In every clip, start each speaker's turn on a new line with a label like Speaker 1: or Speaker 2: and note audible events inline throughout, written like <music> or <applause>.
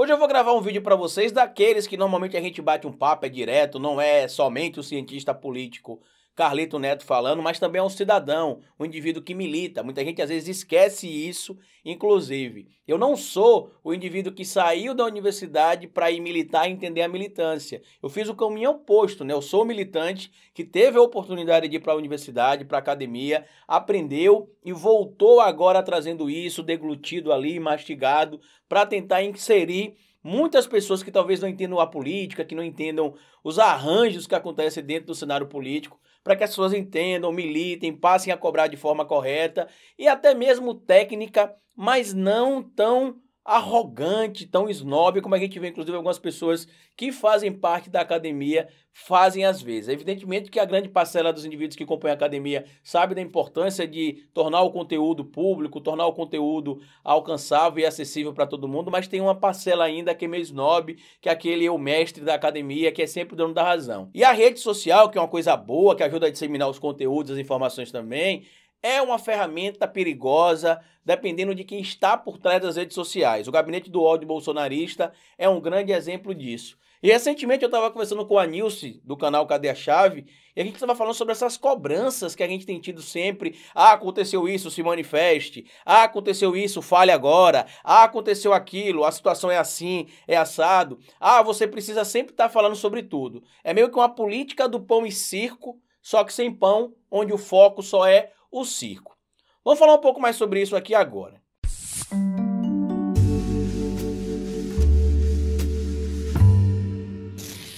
Speaker 1: Hoje eu vou gravar um vídeo para vocês daqueles que normalmente a gente bate um papo, é direto, não é somente o cientista político Carlito Neto falando, mas também é um cidadão, um indivíduo que milita. Muita gente às vezes esquece isso, inclusive. Eu não sou o indivíduo que saiu da universidade para ir militar e entender a militância. Eu fiz o caminho oposto, né? Eu sou militante que teve a oportunidade de ir para a universidade, para a academia, aprendeu e voltou agora trazendo isso, deglutido ali, mastigado, para tentar inserir Muitas pessoas que talvez não entendam a política, que não entendam os arranjos que acontecem dentro do cenário político, para que as pessoas entendam, militem, passem a cobrar de forma correta e até mesmo técnica, mas não tão arrogante, tão snob, como a gente vê, inclusive, algumas pessoas que fazem parte da academia fazem às vezes. É evidentemente que a grande parcela dos indivíduos que compõem a academia sabe da importância de tornar o conteúdo público, tornar o conteúdo alcançável e acessível para todo mundo, mas tem uma parcela ainda que é meio snob, que é aquele é o mestre da academia, que é sempre o dono da razão. E a rede social, que é uma coisa boa, que ajuda a disseminar os conteúdos, as informações também, é uma ferramenta perigosa, dependendo de quem está por trás das redes sociais. O gabinete do ódio bolsonarista é um grande exemplo disso. E recentemente eu estava conversando com a Nilce, do canal Cadê a Chave, e a gente estava falando sobre essas cobranças que a gente tem tido sempre. Ah, aconteceu isso, se manifeste. Ah, aconteceu isso, fale agora. Ah, aconteceu aquilo, a situação é assim, é assado. Ah, você precisa sempre estar tá falando sobre tudo. É meio que uma política do pão e circo, só que sem pão, onde o foco só é o circo. Vamos falar um pouco mais sobre isso aqui agora.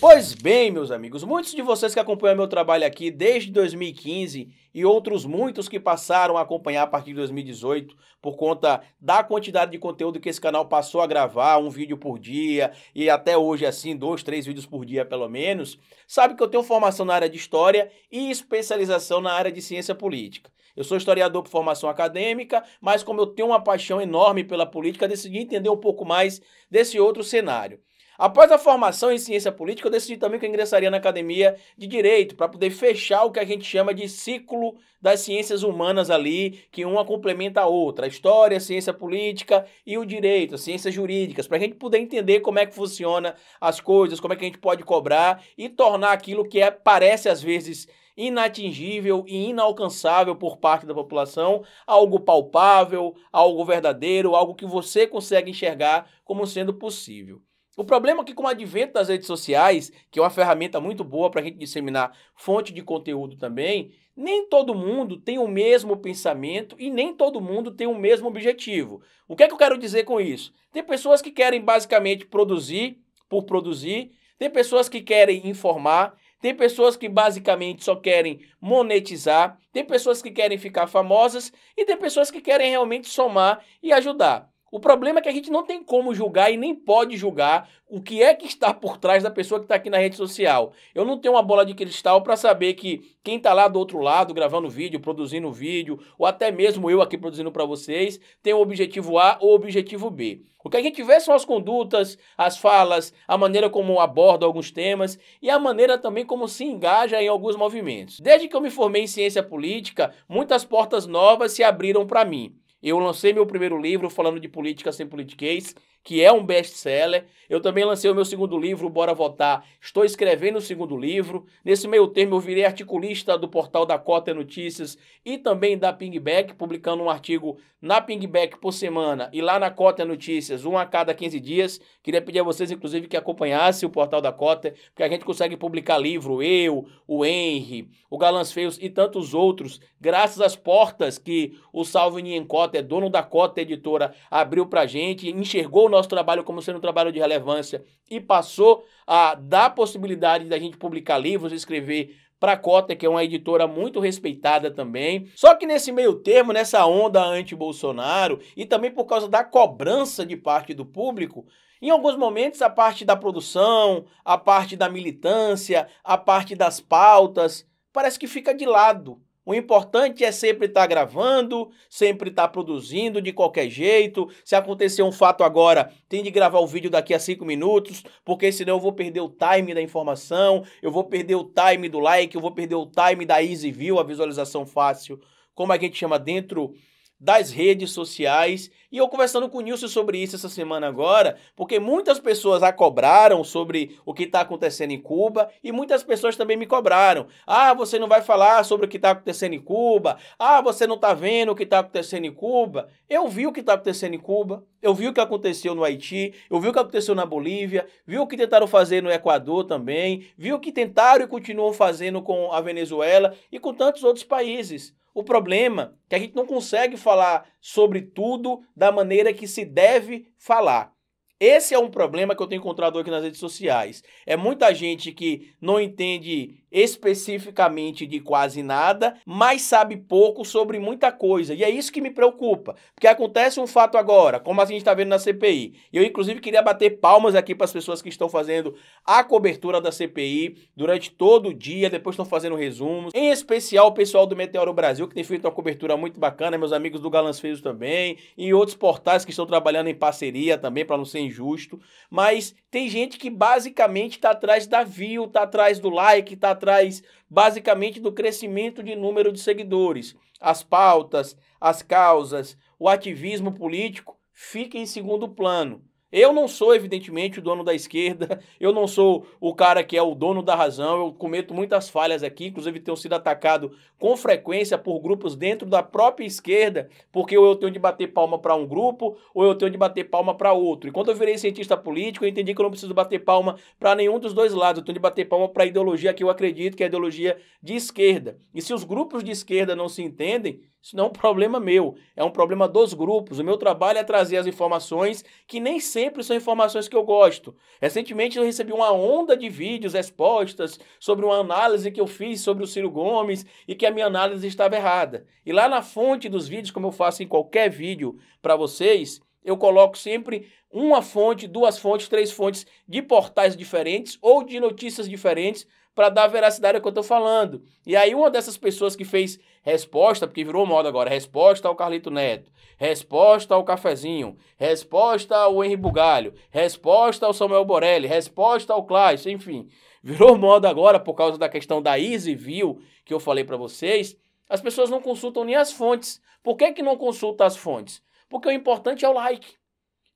Speaker 1: Pois bem, meus amigos, muitos de vocês que acompanham meu trabalho aqui desde 2015 e outros muitos que passaram a acompanhar a partir de 2018 por conta da quantidade de conteúdo que esse canal passou a gravar, um vídeo por dia e até hoje assim, dois, três vídeos por dia pelo menos, sabe que eu tenho formação na área de história e especialização na área de ciência política. Eu sou historiador por formação acadêmica, mas como eu tenho uma paixão enorme pela política, decidi entender um pouco mais desse outro cenário. Após a formação em ciência política, eu decidi também que eu ingressaria na academia de direito, para poder fechar o que a gente chama de ciclo das ciências humanas ali, que uma complementa a outra, a história, a ciência política e o direito, as ciências jurídicas, para a gente poder entender como é que funciona as coisas, como é que a gente pode cobrar e tornar aquilo que é, parece às vezes inatingível e inalcançável por parte da população, algo palpável, algo verdadeiro, algo que você consegue enxergar como sendo possível. O problema é que, com o advento das redes sociais, que é uma ferramenta muito boa para a gente disseminar fonte de conteúdo também, nem todo mundo tem o mesmo pensamento e nem todo mundo tem o mesmo objetivo. O que é que eu quero dizer com isso? Tem pessoas que querem basicamente produzir por produzir, tem pessoas que querem informar, tem pessoas que basicamente só querem monetizar, tem pessoas que querem ficar famosas e tem pessoas que querem realmente somar e ajudar. O problema é que a gente não tem como julgar e nem pode julgar o que é que está por trás da pessoa que está aqui na rede social. Eu não tenho uma bola de cristal para saber que quem está lá do outro lado, gravando vídeo, produzindo vídeo, ou até mesmo eu aqui produzindo para vocês, tem o objetivo A ou o objetivo B. O que a gente vê são as condutas, as falas, a maneira como aborda alguns temas e a maneira também como se engaja em alguns movimentos. Desde que eu me formei em ciência política, muitas portas novas se abriram para mim. Eu lancei meu primeiro livro falando de política sem politiquês que é um best-seller. Eu também lancei o meu segundo livro, Bora Votar. Estou escrevendo o segundo livro. Nesse meio termo, eu virei articulista do portal da Cota Notícias e também da Pingback, publicando um artigo na Pingback por semana e lá na Cota Notícias, um a cada 15 dias. Queria pedir a vocês, inclusive, que acompanhassem o portal da Cota, porque a gente consegue publicar livro, eu, o Henry, o Galãs Feios e tantos outros, graças às portas que o Salve Nien Cota, é dono da Cota Editora, abriu pra gente, enxergou nosso trabalho como sendo um trabalho de relevância e passou a dar possibilidade da gente publicar livros, escrever para Cota, que é uma editora muito respeitada também. Só que nesse meio termo, nessa onda anti-Bolsonaro e também por causa da cobrança de parte do público, em alguns momentos a parte da produção, a parte da militância, a parte das pautas, parece que fica de lado. O importante é sempre estar tá gravando, sempre estar tá produzindo de qualquer jeito. Se acontecer um fato agora, tem de gravar o vídeo daqui a cinco minutos, porque senão eu vou perder o time da informação, eu vou perder o time do like, eu vou perder o time da easy view, a visualização fácil. Como a gente chama dentro das redes sociais. E eu conversando com o Nilson sobre isso essa semana agora, porque muitas pessoas a cobraram sobre o que está acontecendo em Cuba e muitas pessoas também me cobraram. Ah, você não vai falar sobre o que está acontecendo em Cuba. Ah, você não está vendo o que está acontecendo em Cuba. Eu vi o que está acontecendo em Cuba, eu vi o que aconteceu no Haiti, eu vi o que aconteceu na Bolívia, vi o que tentaram fazer no Equador também, vi o que tentaram e continuam fazendo com a Venezuela e com tantos outros países. O problema é que a gente não consegue falar sobre tudo da maneira que se deve falar. Esse é um problema que eu tenho encontrado aqui nas redes sociais. É muita gente que não entende especificamente de quase nada, mas sabe pouco sobre muita coisa. E é isso que me preocupa. Porque acontece um fato agora, como a gente está vendo na CPI. Eu, inclusive, queria bater palmas aqui para as pessoas que estão fazendo a cobertura da CPI durante todo o dia, depois estão fazendo resumos. Em especial o pessoal do Meteoro Brasil, que tem feito uma cobertura muito bacana, meus amigos do Galãs Feios também, e outros portais que estão trabalhando em parceria também, para não ser injusto, mas tem gente que basicamente está atrás da view, está atrás do like, está atrás basicamente do crescimento de número de seguidores. As pautas, as causas, o ativismo político fica em segundo plano. Eu não sou, evidentemente, o dono da esquerda, <laughs> eu não sou o cara que é o dono da razão, eu cometo muitas falhas aqui, inclusive tenho sido atacado com frequência por grupos dentro da própria esquerda, porque ou eu tenho de bater palma para um grupo, ou eu tenho de bater palma para outro. E quando eu virei cientista político, eu entendi que eu não preciso bater palma para nenhum dos dois lados, eu tenho de bater palma para a ideologia que eu acredito, que é a ideologia de esquerda. E se os grupos de esquerda não se entendem, isso não é um problema meu, é um problema dos grupos. O meu trabalho é trazer as informações que nem sempre são informações que eu gosto. Recentemente eu recebi uma onda de vídeos, respostas sobre uma análise que eu fiz sobre o Ciro Gomes e que a minha análise estava errada. E lá na fonte dos vídeos, como eu faço em qualquer vídeo para vocês, eu coloco sempre uma fonte, duas fontes, três fontes de portais diferentes ou de notícias diferentes para dar veracidade ao que eu estou falando. E aí uma dessas pessoas que fez resposta, porque virou moda agora, resposta ao Carlito Neto, resposta ao Cafezinho, resposta ao Henri Bugalho, resposta ao Samuel Borelli, resposta ao Clássico, enfim. Virou <laughs> moda agora por causa da questão da Easy View que eu falei para vocês. As pessoas não consultam nem as fontes. Por que, que não consulta as fontes? Porque o importante é o like.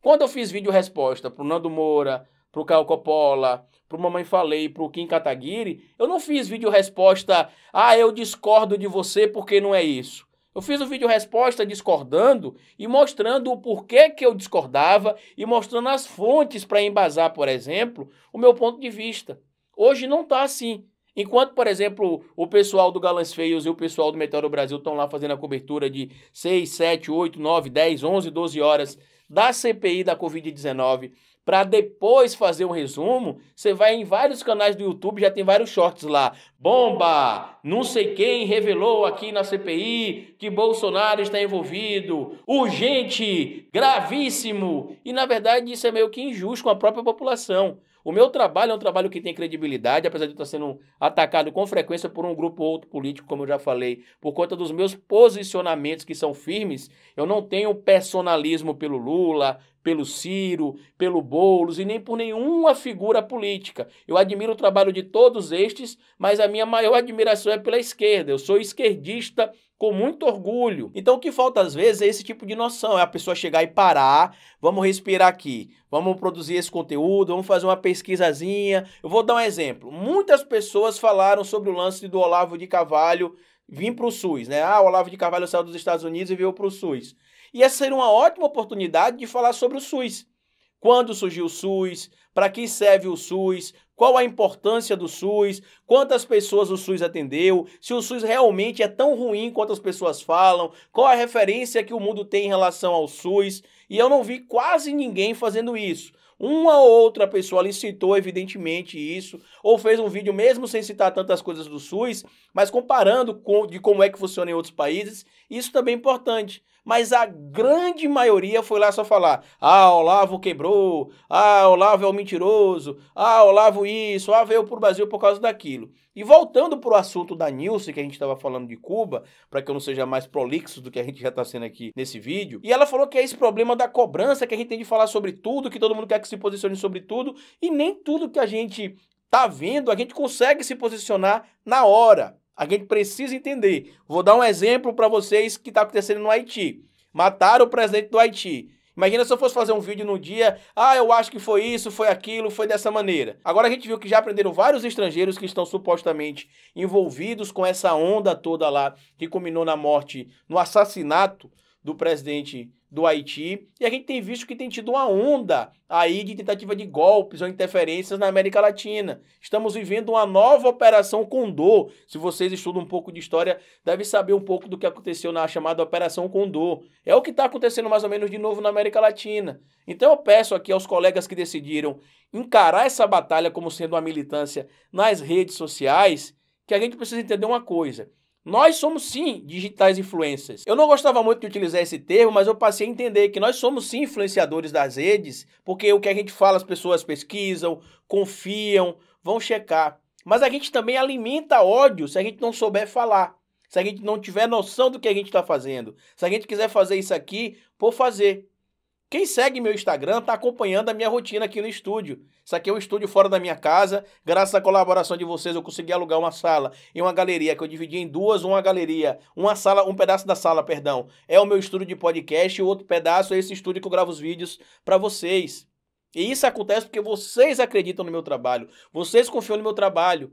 Speaker 1: Quando eu fiz vídeo resposta pro Nando Moura, pro Caio Coppola, pro Mamãe Falei para pro Kim Kataguiri, eu não fiz vídeo resposta, ah, eu discordo de você porque não é isso. Eu fiz o vídeo resposta discordando e mostrando o porquê que eu discordava e mostrando as fontes para embasar, por exemplo, o meu ponto de vista. Hoje não está assim. Enquanto, por exemplo, o pessoal do Galãs Feios e o pessoal do Meteoro Brasil estão lá fazendo a cobertura de 6, 7, 8, 9, 10, 11, 12 horas da CPI da Covid-19, para depois fazer um resumo, você vai em vários canais do YouTube, já tem vários shorts lá. Bomba! Não sei quem revelou aqui na CPI que Bolsonaro está envolvido. Urgente! Gravíssimo! E na verdade isso é meio que injusto com a própria população. O meu trabalho é um trabalho que tem credibilidade, apesar de eu estar sendo atacado com frequência por um grupo ou outro político, como eu já falei, por conta dos meus posicionamentos que são firmes. Eu não tenho personalismo pelo Lula, pelo Ciro, pelo Boulos e nem por nenhuma figura política. Eu admiro o trabalho de todos estes, mas a minha maior admiração é pela esquerda. Eu sou esquerdista com muito orgulho. Então o que falta às vezes é esse tipo de noção, é a pessoa chegar e parar, vamos respirar aqui, vamos produzir esse conteúdo, vamos fazer uma pesquisazinha. Eu vou dar um exemplo. Muitas pessoas falaram sobre o lance do Olavo de Cavalho vim para o SUS, né? Ah, o Olavo de Carvalho saiu dos Estados Unidos e veio para o SUS. E essa seria uma ótima oportunidade de falar sobre o SUS. Quando surgiu o SUS? Para que serve o SUS? Qual a importância do SUS? Quantas pessoas o SUS atendeu? Se o SUS realmente é tão ruim quanto as pessoas falam? Qual a referência que o mundo tem em relação ao SUS? E eu não vi quase ninguém fazendo isso. Uma ou outra pessoa ali citou, evidentemente, isso, ou fez um vídeo mesmo sem citar tantas coisas do SUS, mas comparando com, de como é que funciona em outros países, isso também é importante mas a grande maioria foi lá só falar: ah, Olavo quebrou, ah, Olavo é o um mentiroso, ah, Olavo isso, ah, veio para o Brasil por causa daquilo. E voltando para o assunto da Nilce, que a gente estava falando de Cuba, para que eu não seja mais prolixo do que a gente já está sendo aqui nesse vídeo, e ela falou que é esse problema da cobrança, que a gente tem de falar sobre tudo, que todo mundo quer que se posicione sobre tudo, e nem tudo que a gente tá vendo, a gente consegue se posicionar na hora. A gente precisa entender. Vou dar um exemplo para vocês que está acontecendo no Haiti. Mataram o presidente do Haiti. Imagina se eu fosse fazer um vídeo no dia, ah, eu acho que foi isso, foi aquilo, foi dessa maneira. Agora a gente viu que já aprenderam vários estrangeiros que estão supostamente envolvidos com essa onda toda lá que culminou na morte, no assassinato do presidente do Haiti. E a gente tem visto que tem tido uma onda aí de tentativa de golpes ou interferências na América Latina. Estamos vivendo uma nova operação Condor. Se vocês estudam um pouco de história, devem saber um pouco do que aconteceu na chamada Operação Condor. É o que está acontecendo mais ou menos de novo na América Latina. Então eu peço aqui aos colegas que decidiram encarar essa batalha como sendo uma militância nas redes sociais, que a gente precisa entender uma coisa. Nós somos sim digitais influencers. Eu não gostava muito de utilizar esse termo, mas eu passei a entender que nós somos sim influenciadores das redes, porque o que a gente fala as pessoas pesquisam, confiam, vão checar. Mas a gente também alimenta ódio se a gente não souber falar, se a gente não tiver noção do que a gente está fazendo. Se a gente quiser fazer isso aqui, por fazer. Quem segue meu Instagram está acompanhando a minha rotina aqui no estúdio. Isso aqui é um estúdio fora da minha casa. Graças à colaboração de vocês, eu consegui alugar uma sala e uma galeria que eu dividi em duas, uma galeria, uma sala, um pedaço da sala, perdão. É o meu estúdio de podcast e o outro pedaço é esse estúdio que eu gravo os vídeos para vocês. E isso acontece porque vocês acreditam no meu trabalho, vocês confiam no meu trabalho.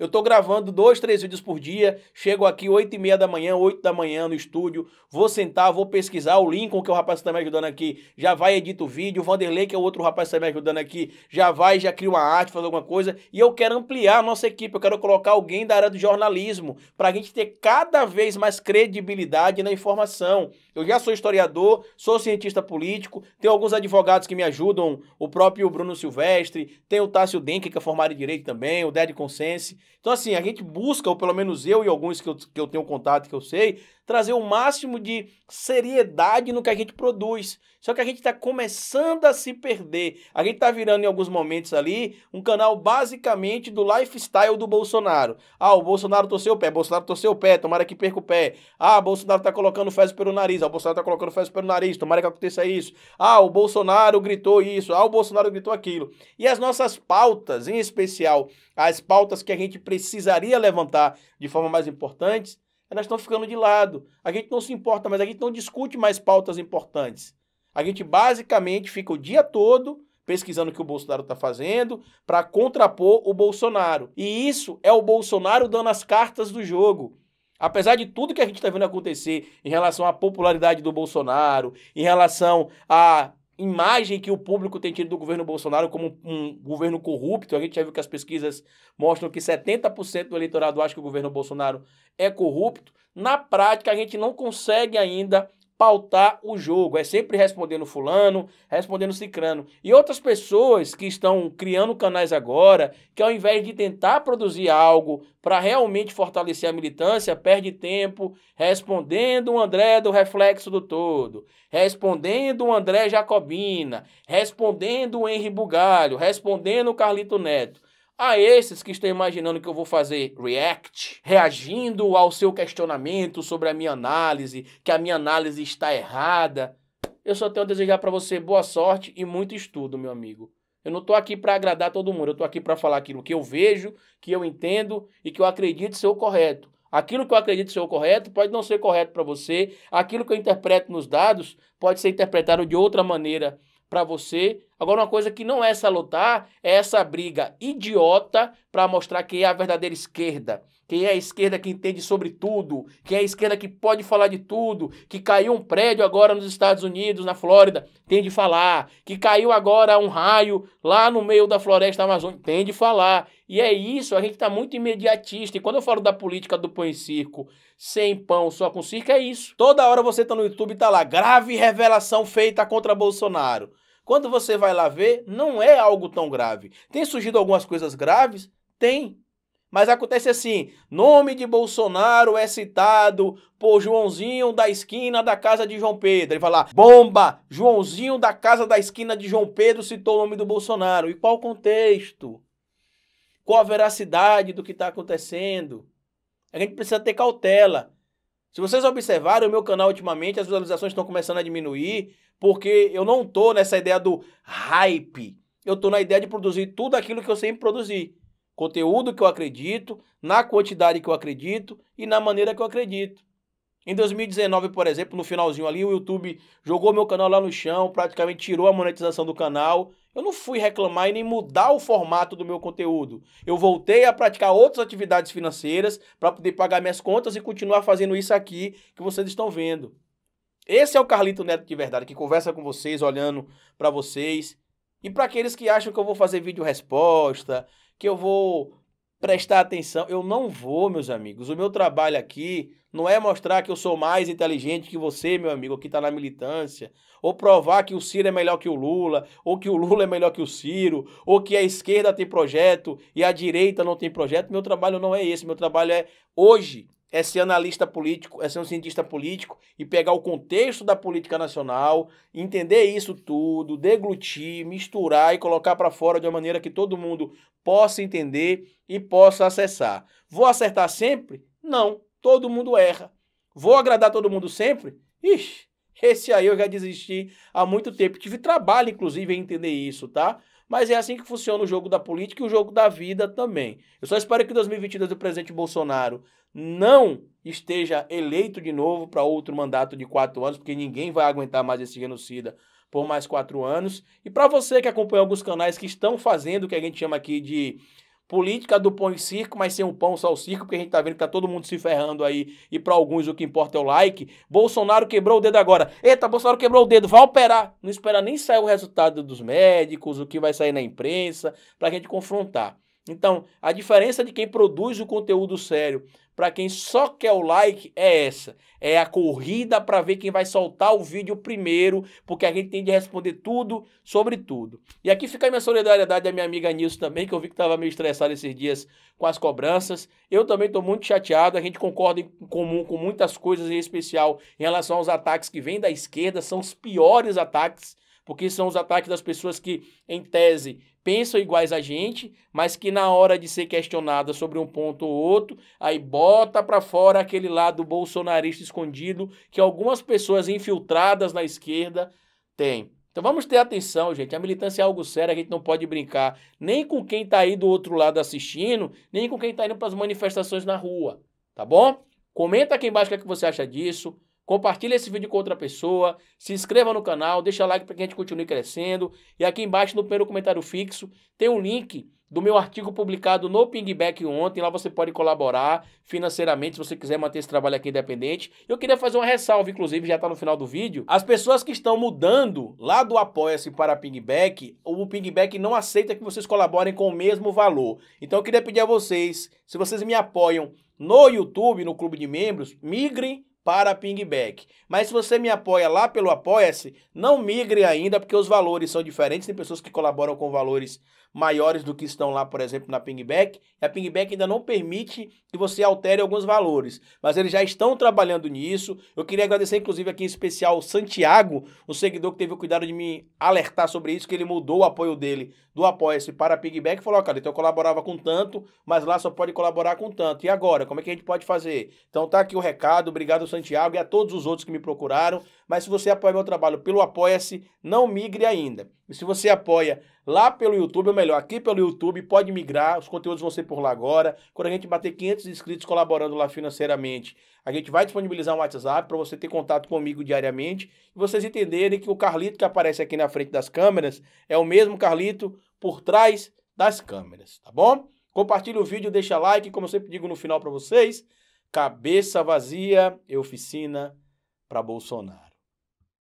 Speaker 1: Eu estou gravando dois, três vídeos por dia, chego aqui oito e meia da manhã, oito da manhã no estúdio, vou sentar, vou pesquisar, o Lincoln, que é o rapaz que está me ajudando aqui, já vai edita o vídeo, o Vanderlei, que é o outro rapaz que está me ajudando aqui, já vai, já cria uma arte, faz alguma coisa, e eu quero ampliar a nossa equipe, eu quero colocar alguém da área do jornalismo, para a gente ter cada vez mais credibilidade na informação. Eu já sou historiador, sou cientista político, tenho alguns advogados que me ajudam, o próprio Bruno Silvestre, tem o Tássio Denck, que é formado em Direito também, o Ded Consense. Então, assim, a gente busca, ou pelo menos eu e alguns que eu, que eu tenho contato, que eu sei, trazer o máximo de seriedade no que a gente produz. Só que a gente está começando a se perder. A gente está virando, em alguns momentos ali, um canal basicamente do lifestyle do Bolsonaro. Ah, o Bolsonaro torceu o pé, Bolsonaro torceu o pé, tomara que perca o pé. Ah, Bolsonaro está colocando fezes pelo nariz nariz, ah, o Bolsonaro tá colocando fezes pelo nariz, tomara que aconteça isso. Ah, o Bolsonaro gritou isso, ah, o Bolsonaro gritou aquilo. E as nossas pautas, em especial as pautas que a gente precisaria levantar de forma mais importante, elas estão ficando de lado. A gente não se importa mais, a gente não discute mais pautas importantes. A gente basicamente fica o dia todo pesquisando o que o Bolsonaro está fazendo para contrapor o Bolsonaro. E isso é o Bolsonaro dando as cartas do jogo. Apesar de tudo que a gente está vendo acontecer em relação à popularidade do Bolsonaro, em relação à imagem que o público tem tido do governo Bolsonaro como um governo corrupto, a gente já viu que as pesquisas mostram que 70% do eleitorado acha que o governo Bolsonaro é corrupto. Na prática, a gente não consegue ainda pautar o jogo. É sempre respondendo fulano, respondendo cicrano. E outras pessoas que estão criando canais agora, que ao invés de tentar produzir algo para realmente fortalecer a militância, perde tempo respondendo o André do reflexo do todo, respondendo o André Jacobina, respondendo o Henri Bugalho, respondendo o Carlito Neto. A esses que estão imaginando que eu vou fazer react, reagindo ao seu questionamento sobre a minha análise, que a minha análise está errada, eu só tenho a desejar para você boa sorte e muito estudo, meu amigo. Eu não estou aqui para agradar todo mundo, eu estou aqui para falar aquilo que eu vejo, que eu entendo e que eu acredito ser o correto. Aquilo que eu acredito ser o correto pode não ser correto para você, aquilo que eu interpreto nos dados pode ser interpretado de outra maneira para você. Agora, uma coisa que não é salutar é essa briga idiota para mostrar quem é a verdadeira esquerda. Quem é a esquerda que entende sobre tudo, quem é a esquerda que pode falar de tudo, que caiu um prédio agora nos Estados Unidos, na Flórida, tem de falar, que caiu agora um raio lá no meio da floresta amazônica, tem de falar. E é isso, a gente está muito imediatista. E quando eu falo da política do pão e circo, sem pão, só com circo, é isso. Toda hora você tá no YouTube e tá lá, grave revelação feita contra Bolsonaro. Quando você vai lá ver, não é algo tão grave. Tem surgido algumas coisas graves? Tem. Mas acontece assim: nome de Bolsonaro é citado por Joãozinho da esquina da casa de João Pedro. Ele fala: bomba! Joãozinho da casa da esquina de João Pedro citou o nome do Bolsonaro. E qual o contexto? Qual a veracidade do que está acontecendo? A gente precisa ter cautela. Se vocês observarem o meu canal ultimamente, as visualizações estão começando a diminuir, porque eu não tô nessa ideia do hype. Eu tô na ideia de produzir tudo aquilo que eu sempre produzi. Conteúdo que eu acredito, na quantidade que eu acredito e na maneira que eu acredito. Em 2019, por exemplo, no finalzinho ali, o YouTube jogou meu canal lá no chão, praticamente tirou a monetização do canal eu não fui reclamar e nem mudar o formato do meu conteúdo. Eu voltei a praticar outras atividades financeiras para poder pagar minhas contas e continuar fazendo isso aqui que vocês estão vendo. Esse é o Carlito Neto de verdade, que conversa com vocês, olhando para vocês. E para aqueles que acham que eu vou fazer vídeo resposta, que eu vou prestar atenção. Eu não vou, meus amigos. O meu trabalho aqui não é mostrar que eu sou mais inteligente que você, meu amigo, que está na militância, ou provar que o Ciro é melhor que o Lula, ou que o Lula é melhor que o Ciro, ou que a esquerda tem projeto e a direita não tem projeto. Meu trabalho não é esse. Meu trabalho é hoje é ser analista político, é ser um cientista político e pegar o contexto da política nacional, entender isso tudo, deglutir, misturar e colocar para fora de uma maneira que todo mundo possa entender e possa acessar. Vou acertar sempre? Não, todo mundo erra. Vou agradar todo mundo sempre? Ixi, esse aí eu já desisti há muito tempo. Tive trabalho, inclusive, em entender isso, tá? Mas é assim que funciona o jogo da política e o jogo da vida também. Eu só espero que em 2022 o presidente Bolsonaro não esteja eleito de novo para outro mandato de quatro anos, porque ninguém vai aguentar mais esse genocida por mais quatro anos. E para você que acompanha alguns canais que estão fazendo o que a gente chama aqui de política do pão e circo, mas sem o pão só o circo, porque a gente tá vendo que tá todo mundo se ferrando aí e para alguns o que importa é o like. Bolsonaro quebrou o dedo agora. Eita, Bolsonaro quebrou o dedo, vai operar. Não espera nem sair o resultado dos médicos, o que vai sair na imprensa, pra gente confrontar. Então, a diferença de quem produz o conteúdo sério para quem só quer o like é essa. É a corrida para ver quem vai soltar o vídeo primeiro, porque a gente tem de responder tudo sobre tudo. E aqui fica a minha solidariedade da minha amiga Nilson também, que eu vi que estava meio estressada esses dias com as cobranças. Eu também estou muito chateado, a gente concorda em comum com muitas coisas, em especial em relação aos ataques que vêm da esquerda, são os piores ataques porque são os ataques das pessoas que, em tese, pensam iguais a gente, mas que na hora de ser questionada sobre um ponto ou outro, aí bota para fora aquele lado bolsonarista escondido que algumas pessoas infiltradas na esquerda têm. Então vamos ter atenção, gente. A militância é algo sério, a gente não pode brincar nem com quem está aí do outro lado assistindo, nem com quem está indo para as manifestações na rua, tá bom? Comenta aqui embaixo o que, é que você acha disso. Compartilhe esse vídeo com outra pessoa, se inscreva no canal, deixa like para que a gente continue crescendo. E aqui embaixo no primeiro comentário fixo tem um link do meu artigo publicado no Pingback ontem. Lá você pode colaborar financeiramente se você quiser manter esse trabalho aqui independente. Eu queria fazer uma ressalva, inclusive já está no final do vídeo. As pessoas que estão mudando lá do Apoia-se para Pingback, o Pingback não aceita que vocês colaborem com o mesmo valor. Então eu queria pedir a vocês, se vocês me apoiam no YouTube, no Clube de Membros, migrem para Pingback. Mas se você me apoia lá pelo Apoia-se, não migre ainda, porque os valores são diferentes. Tem pessoas que colaboram com valores maiores do que estão lá, por exemplo, na Pingback. a Pingback ainda não permite que você altere alguns valores, mas eles já estão trabalhando nisso. Eu queria agradecer, inclusive, aqui em especial o Santiago, o seguidor que teve o cuidado de me alertar sobre isso, que ele mudou o apoio dele do Apoia-se para a Pingback e falou: oh, cara, então eu colaborava com tanto, mas lá só pode colaborar com tanto. E agora? Como é que a gente pode fazer? Então tá aqui o recado. Obrigado, Santiago, e a todos os outros que me procuraram mas se você apoia meu trabalho pelo Apoia-se, não migre ainda. E se você apoia lá pelo YouTube, ou melhor, aqui pelo YouTube, pode migrar, os conteúdos vão ser por lá agora. Quando a gente bater 500 inscritos colaborando lá financeiramente, a gente vai disponibilizar um WhatsApp para você ter contato comigo diariamente e vocês entenderem que o Carlito que aparece aqui na frente das câmeras é o mesmo Carlito por trás das câmeras, tá bom? Compartilhe o vídeo, deixa like, como eu sempre digo no final para vocês, cabeça vazia e oficina para Bolsonaro.